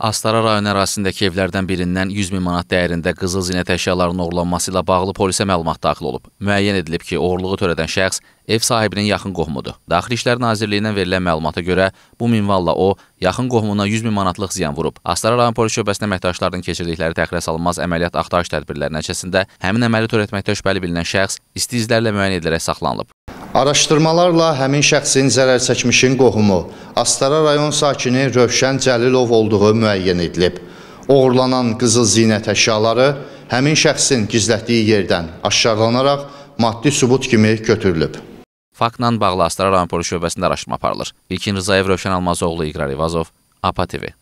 Astara rayon ərazisindəki evlərdən birindən 100 min manat dəyərində qızıl zinət əşyalarının oğurlanması ilə bağlı polisə məlumat daxil olub. Müəyyən edilib ki, oğurluğu törədən şəxs ev sahibinin yaxın qohumudur. Daxili İşlər Nazirliyindən verilən məlumata görə bu minvalla o, yaxın qohumuna 100 min manatlıq ziyan vurub. Astara rayon polis şöbəsində əməkdaşlarının keçirdikləri təxirə salınmaz əməliyyat axtarış tədbirləri nəticəsində həmin əməli törətməkdə şübhəli bilinən şəxs isti izlərlə müəyyən edilərək saxlanılıb. Araşdırmalarla həmin şəxsin zərər çəkmişin qohumu, Astara rayon sakini Rövşən Cəlilov olduğu müəyyən edilib. Oğurlanan qızıl zinət əşyaları həmin şəxsin gizlətdiyi yerdən aşkarlanaraq maddi sübut kimi götürülüb. Faktla bağlı Astara rayon polis şöbəsində araşdırma aparılır. İlkin Rızayev, Rövşən Almazoğlu, İqrar İvazov, APA TV.